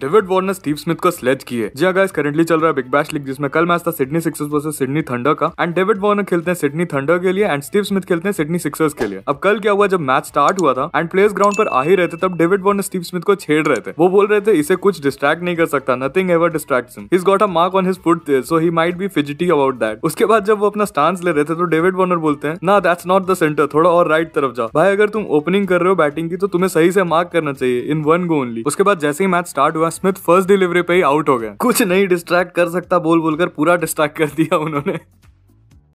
David Warner Steve Smith को sledge किए जी इस करेंटली चल रहा है बिग बैश लीग जिसमें कल मैच था Sydney Sixers versus Sydney Thunder का एंड डेविड वार्नर खेलते हैं सिडनी थंडर के लिए एंड स्टीव स्मिथ खेलते हैं सिडनी सिक्सर्स के लिए अब कल क्या हुआ जब मैच स्टार्ट हुआ था एंड प्लेयर्स ग्राउंड पर आ ही रहे थे तब डेविड वार्नर स्टीव स्मिथ को छेड़ रहे थे वो बोल रहे थे इसे कुछ डिस्ट्रैक्ट नहीं कर सकता nothing ever distract is got a mark on his foot so he might be fidgety about that उसके बाद जब वो अपना स्टांस ले रहे थे तो डेविड वार्नर बोलते हैं ना दैट्स नॉट द सेंटर थोड़ा और राइट तरफ जाओ भाई अगर तुम ओपनिंग कर रहे हो बैटिंग की तो तुम्हें सही से मार्क करना चाहिए इन वन गो ओनली उसके बाद जैसे ही मैच स्टार्ट एडवा स्मिथ फर्स्ट डिलीवरी पे ही आउट हो गया कुछ नहीं डिस्ट्रैक्ट कर सकता बोल बोलकर पूरा डिस्ट्रैक्ट कर दिया उन्होंने